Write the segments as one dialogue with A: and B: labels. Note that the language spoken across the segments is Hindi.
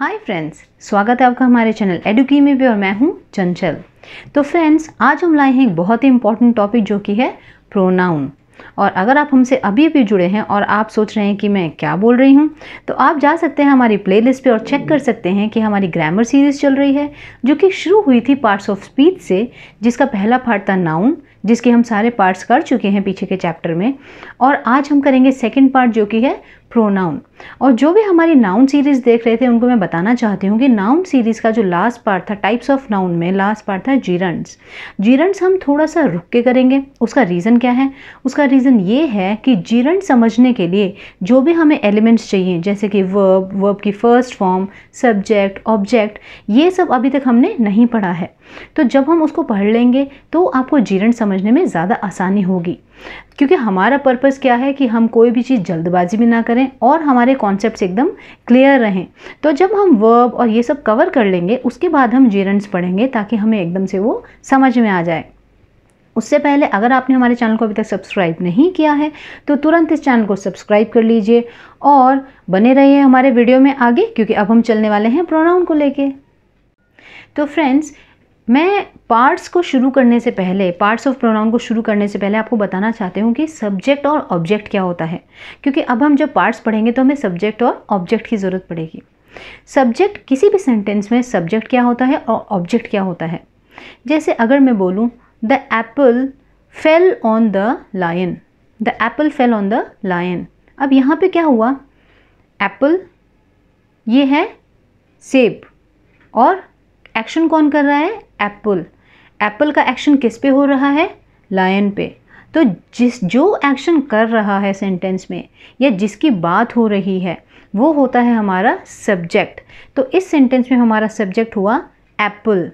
A: हाय फ्रेंड्स स्वागत है आपका हमारे चैनल एडुकी में भी और मैं हूँ चंचल तो फ्रेंड्स आज हम लाए हैं एक बहुत ही इंपॉर्टेंट टॉपिक जो कि है प्रोनाउन और अगर आप हमसे अभी अभी जुड़े हैं और आप सोच रहे हैं कि मैं क्या बोल रही हूँ तो आप जा सकते हैं हमारी प्लेलिस्ट पे और चेक कर सकते हैं कि हमारी ग्रामर सीरीज़ चल रही है जो कि शुरू हुई थी पार्ट्स ऑफ स्पीच से जिसका पहला पार्ट था नाउन जिसके हम सारे पार्ट्स कर चुके हैं पीछे के चैप्टर में और आज हम करेंगे सेकेंड पार्ट जो कि है प्रोनाउन और जो भी हमारी नाउन सीरीज़ देख रहे थे उनको मैं बताना चाहती हूँ कि नाउन सीरीज़ का जो लास्ट पार्ट था टाइप्स ऑफ नाउन में लास्ट पार्ट था जीरंट्स जीरंट्स हम थोड़ा सा रुक के करेंगे उसका रीज़न क्या है उसका रीज़न ये है कि जीरंट समझने के लिए जो भी हमें एलिमेंट्स चाहिए जैसे कि वर्ब वर्ब की फर्स्ट फॉर्म सब्जेक्ट ऑब्जेक्ट ये सब अभी तक हमने नहीं पढ़ा है तो जब हम उसको पढ़ लेंगे तो आपको जीरंट समझने में ज़्यादा आसानी होगी क्योंकि हमारा पर्पस क्या है कि हम कोई भी चीज़ जल्दबाजी में ना करें और हमारे कॉन्सेप्ट एकदम क्लियर रहें तो जब हम वर्ब और ये सब कवर कर लेंगे उसके बाद हम जेरेंट्स पढ़ेंगे ताकि हमें एकदम से वो समझ में आ जाए उससे पहले अगर आपने हमारे चैनल को अभी तक सब्सक्राइब नहीं किया है तो तुरंत इस चैनल को सब्सक्राइब कर लीजिए और बने रहिए हमारे वीडियो में आगे क्योंकि अब हम चलने वाले हैं प्रोनाउन को लेके तो फ्रेंड्स मैं पार्ट्स को शुरू करने से पहले पार्ट्स ऑफ प्रोनाउन को शुरू करने से पहले आपको बताना चाहती हूँ कि सब्जेक्ट और ऑब्जेक्ट क्या होता है क्योंकि अब हम जब पार्ट्स पढ़ेंगे तो हमें सब्जेक्ट और ऑब्जेक्ट की ज़रूरत पड़ेगी सब्जेक्ट किसी भी सेंटेंस में सब्जेक्ट क्या होता है और ऑब्जेक्ट क्या होता है जैसे अगर मैं बोलूँ the apple fell on the lion the apple fell on the lion अब यहाँ पे क्या हुआ एप्पल ये है सेब और एक्शन कौन कर रहा है एप्पल एप्पल का एक्शन किस पे हो रहा है लायन पे तो जिस जो एक्शन कर रहा है सेंटेंस में या जिसकी बात हो रही है वो होता है हमारा सब्जेक्ट तो इस सेंटेंस में हमारा सब्जेक्ट हुआ एप्पल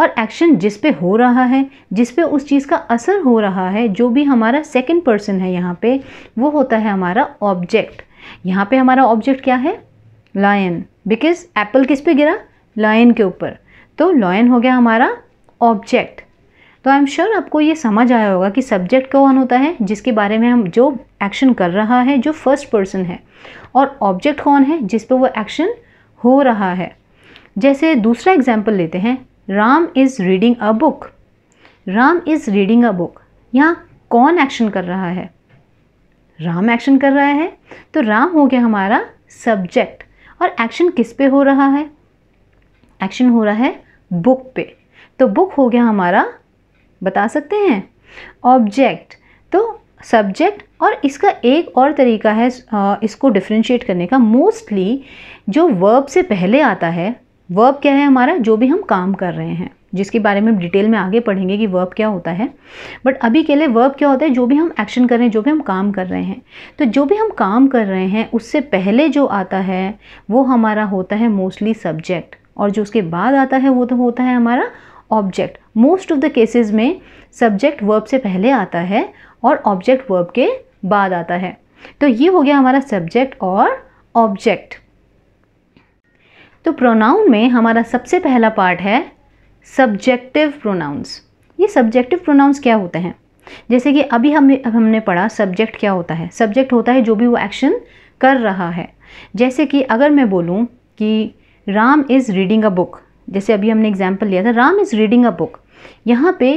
A: और एक्शन जिस पे हो रहा है जिस पे उस चीज़ का असर हो रहा है जो भी हमारा सेकंड पर्सन है यहाँ पे वो होता है हमारा ऑब्जेक्ट यहाँ पे हमारा ऑब्जेक्ट क्या है लायन बिकॉज एप्पल किस पे गिरा लायन के ऊपर तो लॉयन हो गया हमारा ऑब्जेक्ट तो आई एम श्योर आपको ये समझ आया होगा कि सब्जेक्ट कौन होता है जिसके बारे में हम जो एक्शन कर रहा है जो फर्स्ट पर्सन है और ऑब्जेक्ट कौन है जिस पर वो एक्शन हो रहा है जैसे दूसरा एग्जाम्पल लेते हैं Ram is reading a book Ram is reading a book यहाँ कौन एक्शन कर रहा है राम एक्शन कर रहा है तो राम हो गया हमारा सब्जेक्ट और एक्शन किस पे हो रहा है एक्शन हो रहा है बुक पे तो बुक हो गया हमारा बता सकते हैं ऑब्जेक्ट तो सब्जेक्ट और इसका एक और तरीका है इसको डिफ्रेंशिएट करने का मोस्टली जो वर्ब से पहले आता है वर्ब क्या है हमारा जो भी हम काम कर रहे हैं जिसके बारे में डिटेल में आगे पढ़ेंगे कि वर्ब क्या होता है बट अभी के लिए वर्ब क्या होता है जो भी हम एक्शन कर रहे हैं जो भी हम काम कर रहे हैं तो जो भी हम काम कर रहे हैं उससे पहले जो आता है वो हमारा होता है मोस्टली सब्जेक्ट और जो उसके बाद आता है वो तो होता है हमारा object most of the cases में सब्जेक्ट वर्ब से पहले आता है और ऑब्जेक्ट वर्ब के बाद आता है तो ये हो गया हमारा सब्जेक्ट और ऑब्जेक्ट तो प्रोनाउन में हमारा सबसे पहला पार्ट है सब्जेक्टिव प्रोनाउंस ये सब्जेक्टिव प्रोनाउंस क्या होते हैं जैसे कि अभी अब हमने पढ़ा सब्जेक्ट क्या होता है सब्जेक्ट होता है जो भी वो एक्शन कर रहा है जैसे कि अगर मैं बोलूँ कि Ram is reading a book जैसे अभी हमने एग्जाम्पल लिया था Ram is reading a book यहाँ पे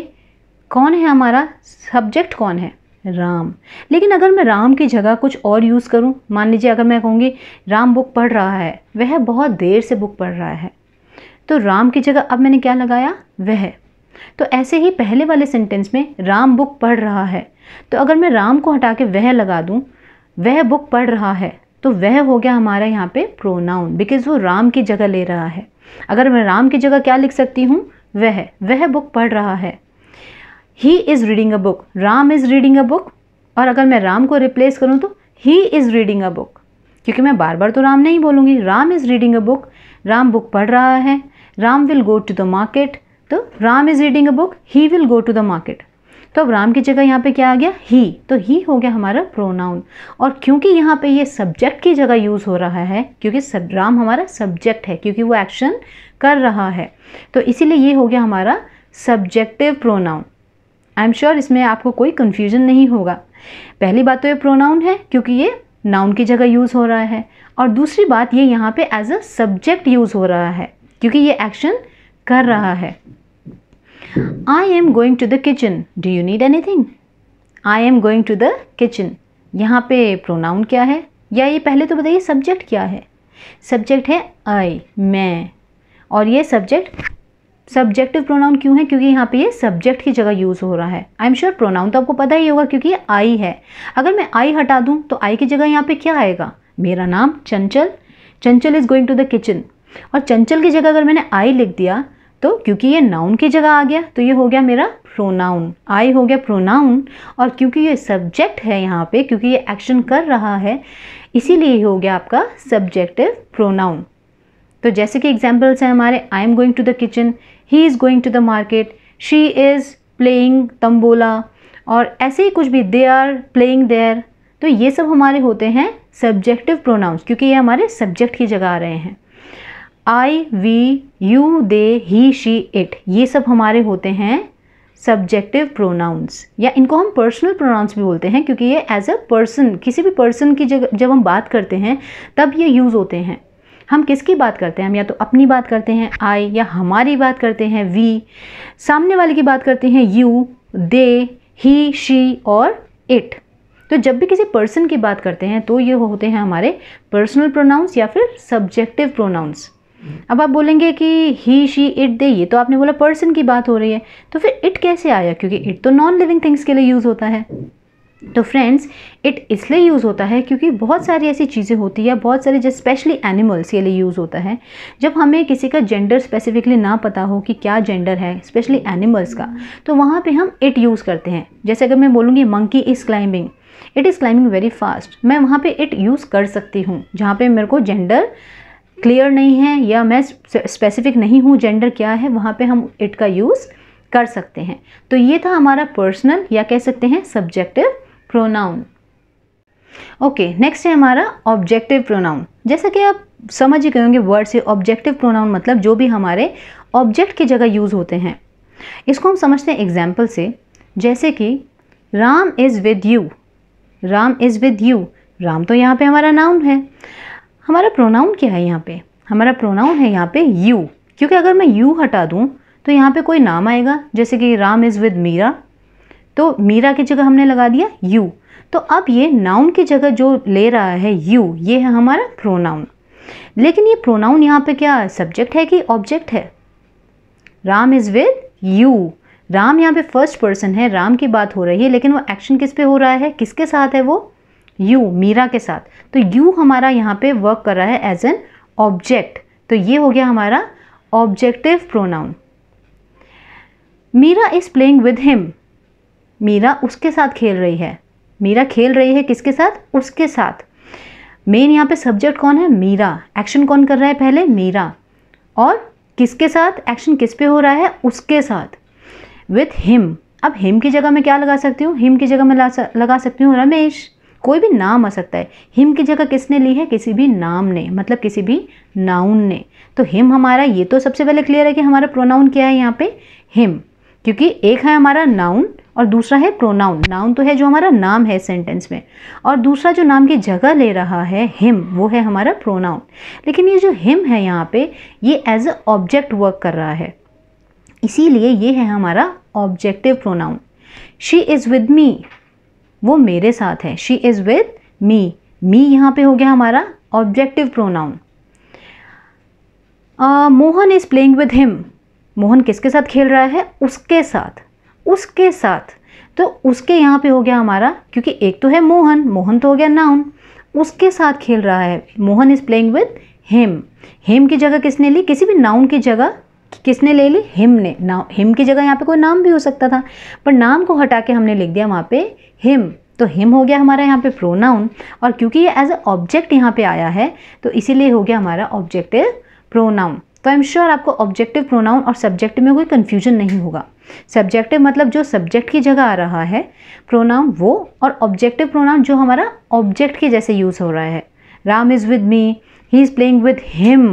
A: कौन है हमारा सब्जेक्ट कौन है राम लेकिन अगर मैं राम की जगह कुछ और यूज़ करूँ मान लीजिए अगर मैं कहूँगी राम बुक पढ़ रहा है वह बहुत देर से बुक पढ़ रहा है तो राम की जगह अब मैंने क्या लगाया वह तो ऐसे ही पहले वाले सेंटेंस में राम बुक पढ़ रहा है तो अगर मैं राम को हटा के वह लगा दूँ वह बुक पढ़ रहा है तो वह हो गया हमारा यहाँ पे प्रोनाउन बिकॉज वो राम की जगह ले रहा है अगर मैं राम की जगह क्या लिख सकती हूँ वह वह बुक पढ़ रहा है he is reading a book Ram is reading a book और अगर मैं राम को रिप्लेस करूँ तो he is reading a book क्योंकि मैं बार बार तो राम नहीं बोलूँगी Ram is reading a book Ram book पढ़ रहा है Ram will go to the market तो Ram is reading a book he will go to the market तो अब राम की जगह यहाँ पे क्या आ गया ही तो ही हो गया हमारा प्रोनाउन और क्योंकि यहाँ पे ये सब्जेक्ट की जगह यूज़ हो रहा है क्योंकि सब राम हमारा सब्जेक्ट है क्योंकि वो एक्शन कर रहा है तो इसीलिए ये हो गया हमारा subjective pronoun I am sure इसमें आपको कोई कन्फ्यूजन नहीं होगा पहली बात तो ये प्रोनाउन है क्योंकि ये नाउन की जगह यूज़ हो रहा है और दूसरी बात ये यहाँ पे एज अ सब्जेक्ट यूज़ हो रहा है क्योंकि ये एक्शन कर रहा है I am going to the kitchen. Do you need anything? I am going to the kitchen. यहाँ पे प्रोनाउन क्या है या ये पहले तो बताइए सब्जेक्ट क्या है सब्जेक्ट है आई मैं और ये सब्जेक्ट सब्जेक्टिव प्रोनाउन क्यों है क्योंकि यहाँ पे ये सब्जेक्ट की जगह यूज़ हो रहा है आई एम श्योर प्रोनाउन तो आपको पता ही होगा क्योंकि ये आई है अगर मैं आई हटा दूँ तो आई की जगह यहाँ पे क्या आएगा मेरा नाम Chanchal Chanchal is going to the kitchen और चंचल की जगह अगर मैंने आई लिख दिया तो क्योंकि ये नाउन की जगह आ गया तो ये हो गया मेरा प्रोनाउन आई हो गया प्रोनाउन और क्योंकि ये सब्जेक्ट है यहाँ पे क्योंकि ये एक्शन कर रहा है इसीलिए हो गया आपका सब्जेक्टिव प्रोनाउन तो जैसे कि एग्जाम्पल्स हैं हमारे I am going to the kitchen he is going to the market she is playing tambola और ऐसे ही कुछ भी दे आर प्लेइंग देयर तो ये सब हमारे होते हैं सब्जेक्टिव प्रोनाउंस क्योंकि ये हमारे सब्जेक्ट की जगह आ रहे हैं I we you they he she it ये सब हमारे होते हैं सब्जेक्टिव प्रोनाउंस या इनको हम पर्सनल प्रोनाउंस भी बोलते हैं क्योंकि ये एज अ पर्सन किसी भी पर्सन की जगह जब हम बात करते हैं तब ये यूज़ होते हैं हम किसकी बात करते हैं हम या तो अपनी बात करते हैं आई या हमारी बात करते हैं वी सामने वाले की बात करते हैं यू दे ही शी और इट तो जब भी किसी पर्सन की बात करते हैं तो ये होते हैं हमारे पर्सनल प्रोनाउंस या फिर सब्जेक्टिव प्रोनाउंस अब आप बोलेंगे कि ही शी इट दे ये तो आपने बोला पर्सन की बात हो रही है तो फिर इट कैसे आया क्योंकि इट तो नॉन लिविंग थिंग्स के लिए यूज़ होता है तो फ्रेंड्स इट इसलिए यूज़ होता है क्योंकि बहुत सारी ऐसी चीज़ें होती है बहुत सारे जैसे स्पेशली एनिमल्स के लिए यूज़ होता है जब हमें किसी का जेंडर स्पेसिफिकली ना पता हो कि क्या जेंडर है स्पेशली एनिमल्स का तो वहाँ पे हम इट यूज़ करते हैं जैसे अगर मैं बोलूँगी monkey is climbing it is climbing very fast मैं वहाँ पर इट यूज़ कर सकती हूँ जहाँ पर मेरे को जेंडर क्लियर नहीं है या मैं स्पेसिफिक नहीं हूँ जेंडर क्या है वहाँ पे हम इट का यूज़ कर सकते हैं तो ये था हमारा पर्सनल या कह सकते हैं सब्जेक्टिव प्रोनाउन ओके नेक्स्ट है हमारा ऑब्जेक्टिव प्रोनाउन जैसा कि आप समझ ही गए होंगे वर्ड से ऑब्जेक्टिव प्रोनाउन मतलब जो भी हमारे ऑब्जेक्ट की जगह यूज़ होते हैं इसको हम समझते हैं एग्जाम्पल से जैसे कि Ram is with you Ram is with you Ram तो यहाँ पे हमारा नाउन है हमारा प्रोनाउन क्या है यहाँ पे हमारा प्रोनाउन है यहाँ पे यू क्योंकि अगर मैं यू हटा दूँ तो यहाँ पे कोई नाम आएगा जैसे कि राम इज़ विद मीरा तो मीरा की जगह हमने लगा दिया यू तो अब ये नाउन की जगह जो ले रहा है यू ये है हमारा प्रोनाउन लेकिन ये प्रोनाउन यहाँ पे क्या सब्जेक्ट है कि ऑब्जेक्ट है Ram is with you Ram यहाँ पे फर्स्ट पर्सन है राम की बात हो रही है लेकिन वो एक्शन किस पे हो रहा है किसके साथ है वो यू मीरा के साथ तो यू हमारा यहाँ पे वर्क कर रहा है एज एन ऑब्जेक्ट तो ये हो गया हमारा objective pronoun Meera is playing with him Meera उसके साथ खेल रही है मीरा खेल रही है किसके साथ उसके साथ मेन यहाँ पे सब्जेक्ट कौन है मीरा एक्शन कौन कर रहा है पहले मीरा और किसके साथ एक्शन किस पे हो रहा है उसके साथ विथ हिम अब हिम की जगह मैं क्या लगा सकती हूँ हिम की जगह मैं लगा सकती हूँ रमेश कोई भी नाम आ सकता है हिम की जगह किसने ली है किसी भी नाम ने मतलब किसी भी नाउन ने तो हिम हमारा ये तो सबसे पहले क्लियर है कि हमारा प्रोनाउन क्या है यहाँ पे हिम क्योंकि एक है हमारा नाउन और दूसरा है प्रोनाउन नाउन तो है जो हमारा नाम है सेंटेंस में और दूसरा जो नाम की जगह ले रहा है हिम वो है हमारा प्रोनाउन लेकिन ये जो हिम है यहाँ पे ये एज अ ऑब्जेक्ट वर्क कर रहा है इसीलिए ये है हमारा objective pronoun she is with me वो मेरे साथ है she is with me me यहाँ पे हो गया हमारा objective pronoun uh, Mohan is playing with him Mohan किसके साथ खेल रहा है उसके साथ उसके साथ तो उसके यहाँ पे हो गया हमारा क्योंकि एक तो है मोहन मोहन तो हो गया नाउन उसके साथ खेल रहा है Mohan is playing with him him की जगह किसने ली किसी भी नाउन की जगह किसने ले ली हिम ने ना हिम की जगह यहाँ पे कोई नाम भी हो सकता था पर नाम को हटा के हमने लिख दिया वहाँ पे हिम तो हिम हो गया हमारा यहाँ पे प्रोनाउन और क्योंकि ये एज अ ऑब्जेक्ट यहाँ पे आया है तो इसीलिए हो गया हमारा ऑब्जेक्टिव प्रोनाउन तो आई एम श्योर आपको ऑब्जेक्टिव प्रोनाउन और सब्जेक्ट में कोई कन्फ्यूजन नहीं होगा सब्जेक्टिव मतलब जो सब्जेक्ट की जगह आ रहा है प्रोनाउन वो और ऑब्जेक्टिव प्रोनाउन जो हमारा ऑब्जेक्ट के जैसे यूज़ हो रहा है Ram is with me he is playing with him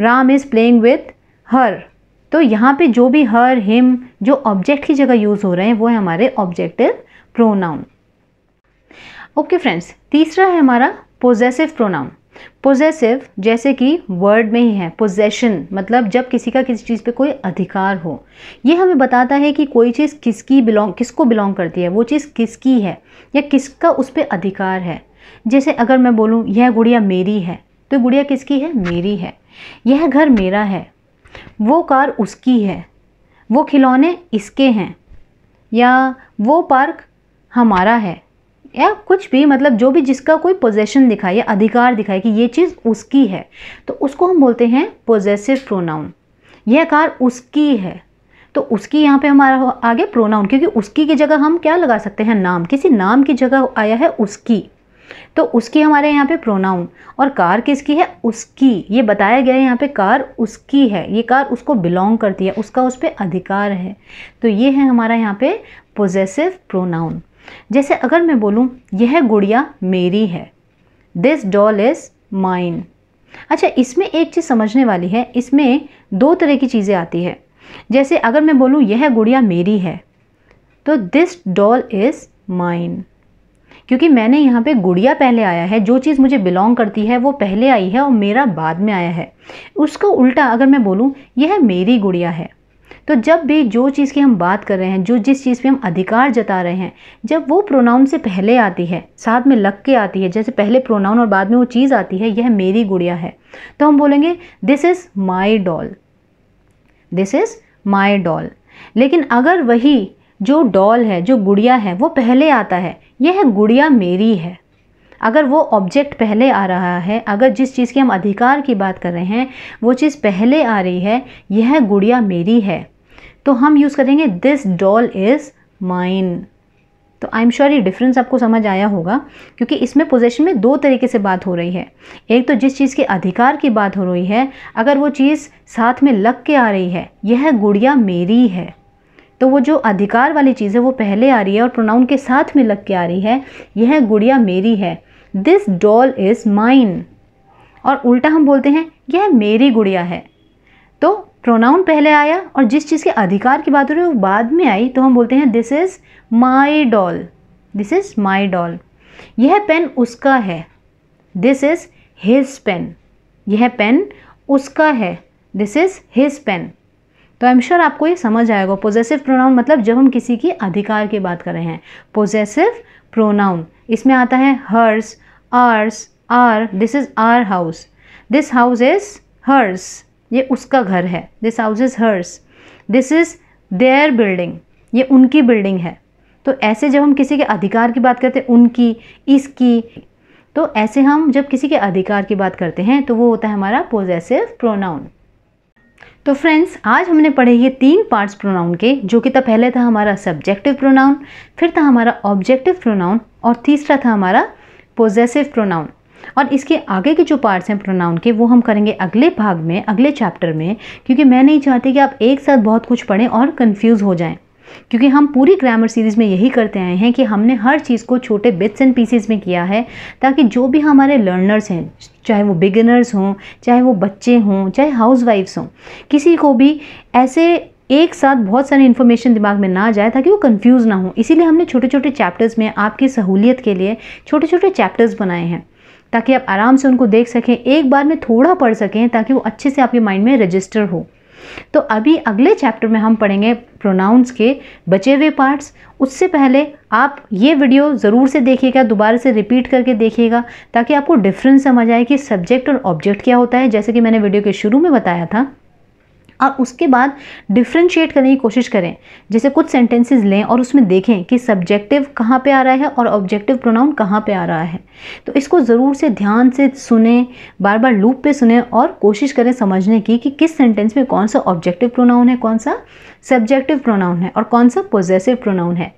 A: Ram is playing with her तो यहाँ पे जो भी हर हिम जो ऑब्जेक्ट की जगह यूज़ हो रहे हैं वो है हमारे ऑब्जेक्टिव प्रोनाउन ओके फ्रेंड्स तीसरा है हमारा पोजेसिव प्रोनाउन पोजेसिव जैसे कि वर्ड में ही है पोजेशन मतलब जब किसी का किसी चीज़ पे कोई अधिकार हो ये हमें बताता है कि कोई चीज़ किसकी बिलोंग किसको बिलोंग करती है वो चीज़ किसकी है या किसका उस पर अधिकार है जैसे अगर मैं बोलूँ यह गुड़िया मेरी है तो गुड़िया किसकी है मेरी है यह घर मेरा है वो कार उसकी है वो खिलौने इसके हैं या वो पार्क हमारा है या कुछ भी मतलब जो भी जिसका कोई पोजेशन दिखाए या अधिकार दिखाए कि ये चीज़ उसकी है तो उसको हम बोलते हैं पोजेसिव प्रोनाउन यह कार उसकी है तो उसकी यहाँ पे हमारा आगे प्रोनाउन क्योंकि उसकी की जगह हम क्या लगा सकते हैं नाम किसी नाम की जगह आया है उसकी तो उसकी हमारे यहाँ पे प्रोनाउन और कार किसकी है उसकी ये बताया गया है यहाँ पे कार उसकी है ये कार उसको बिलोंग करती है उसका उस पर अधिकार है तो ये है हमारा यहाँ पे पोजेसिव प्रोनाउन जैसे अगर मैं बोलूँ यह गुड़िया मेरी है दिस डॉल इज़ माइन अच्छा इसमें एक चीज़ समझने वाली है इसमें दो तरह की चीज़ें आती है जैसे अगर मैं बोलूँ यह गुड़िया मेरी है तो दिस डॉल इज़ माइन क्योंकि मैंने यहाँ पे गुड़िया पहले आया है जो चीज़ मुझे बिलोंग करती है वो पहले आई है और मेरा बाद में आया है उसको उल्टा अगर मैं बोलूँ यह मेरी गुड़िया है तो जब भी जो चीज़ की हम बात कर रहे हैं जो जिस चीज़ पे हम अधिकार जता रहे हैं जब वो प्रोनाउन से पहले आती है साथ में लग के आती है जैसे पहले प्रोनाउन और बाद में वो चीज़ आती है यह मेरी गुड़िया है तो हम बोलेंगे this is my doll this is my doll लेकिन अगर वही जो डॉल है जो गुड़िया है वो पहले आता है यह गुड़िया मेरी है अगर वो ऑब्जेक्ट पहले आ रहा है अगर जिस चीज़ की हम अधिकार की बात कर रहे हैं वो चीज़ पहले आ रही है यह गुड़िया मेरी है तो हम यूज़ करेंगे दिस डॉल इज़ माइन तो आई एम श्योर ये डिफरेंस आपको समझ आया होगा क्योंकि इसमें पोजेशन में दो तरीके से बात हो रही है एक तो जिस चीज़ के अधिकार की बात हो रही है अगर वो चीज़ साथ में लग के आ रही है यह गुड़िया मेरी है तो वो जो अधिकार वाली चीज़ है वो पहले आ रही है और प्रोनाउन के साथ में लग के आ रही है यह गुड़िया मेरी है दिस डॉल इज़ माइन और उल्टा हम बोलते हैं यह मेरी गुड़िया है तो प्रोनाउन पहले आया और जिस चीज़ के अधिकार की बात हो रही है वो बाद में आई तो हम बोलते हैं this is my doll this is my doll यह पेन उसका है दिस इज़ हिज पेन यह पेन उसका है दिस इज़ हिज पेन तो आई एम श्योर आपको ये समझ आएगा पोजेसिव प्रोनाउन मतलब जब हम किसी की अधिकार की बात कर रहे हैं पोजेसिव प्रोनाउन इसमें आता है hers ours our this is our house this house is hers ये उसका घर है this house is hers this is their building ये उनकी बिल्डिंग है तो ऐसे जब हम किसी के अधिकार की बात करते हैं उनकी इसकी तो ऐसे हम जब किसी के अधिकार की बात करते हैं तो वो होता है हमारा पोजेसिव प्रोनाउन तो फ्रेंड्स आज हमने पढ़े ये तीन पार्ट्स प्रोनाउन के जो कि था तो पहले था हमारा सब्जेक्टिव प्रोनाउन फिर था हमारा ऑब्जेक्टिव प्रोनाउन और तीसरा था हमारा पोजेसिव प्रोनाउन और इसके आगे के जो पार्ट्स हैं प्रोनाउन के वो हम करेंगे अगले भाग में अगले चैप्टर में क्योंकि मैं नहीं चाहती कि आप एक साथ बहुत कुछ पढ़ें और कन्फ्यूज़ हो जाएँ क्योंकि हम पूरी ग्रामर सीरीज़ में यही करते आए हैं कि हमने हर चीज़ को छोटे बिट्स एंड पीसेज में किया है ताकि जो भी हमारे लर्नर्स हैं चाहे वो बिगिनर्स हों चाहे वो बच्चे हों चाहे वाइफ्स हों किसी को भी ऐसे एक साथ बहुत सारी इन्फॉर्मेशन दिमाग में ना जाए ताकि वो कन्फ्यूज़ ना हो इसीलिए हमने छोटे छोटे चैप्टर्स में आपकी सहूलियत के लिए छोटे छोटे चैप्टर्स बनाए हैं ताकि आप आराम से उनको देख सकें एक बार में थोड़ा पढ़ सकें ताकि वो अच्छे से आपके माइंड में रजिस्टर हो तो अभी अगले चैप्टर में हम पढ़ेंगे प्रोनाउंस के बचे हुए पार्ट्स उससे पहले आप ये वीडियो ज़रूर से देखिएगा दोबारा से रिपीट करके देखिएगा ताकि आपको डिफरेंस समझ आए कि सब्जेक्ट और ऑब्जेक्ट क्या होता है जैसे कि मैंने वीडियो के शुरू में बताया था और उसके बाद डिफ्रेंशिएट करने की कोशिश करें जैसे कुछ सेंटेंसेस लें और उसमें देखें कि सब्जेक्टिव कहाँ पे आ रहा है और ऑब्जेक्टिव प्रोनाउन कहाँ पे आ रहा है तो इसको ज़रूर से ध्यान से सुने बार बार लूप पे सुने और कोशिश करें समझने की कि किस सेंटेंस में कौन सा ऑब्जेक्टिव प्रोनाउन है कौन सा सब्जेक्टिव प्रोनाउन है और कौन सा पोजेसिव प्रोनाउन है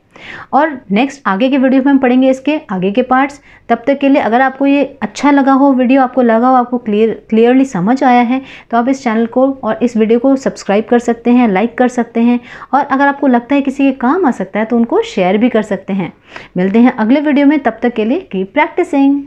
A: और नेक्स्ट आगे के वीडियो में हम पढ़ेंगे इसके आगे के पार्ट्स तब तक के लिए अगर आपको ये अच्छा लगा हो वीडियो आपको लगा हो आपको क्लियर क्लियरली समझ आया है तो आप इस चैनल को और इस वीडियो को सब्सक्राइब कर सकते हैं लाइक कर सकते हैं और अगर आपको लगता है किसी के काम आ सकता है तो उनको शेयर भी कर सकते हैं मिलते हैं अगले वीडियो में तब तक के लिए की प्रैक्टिसिंग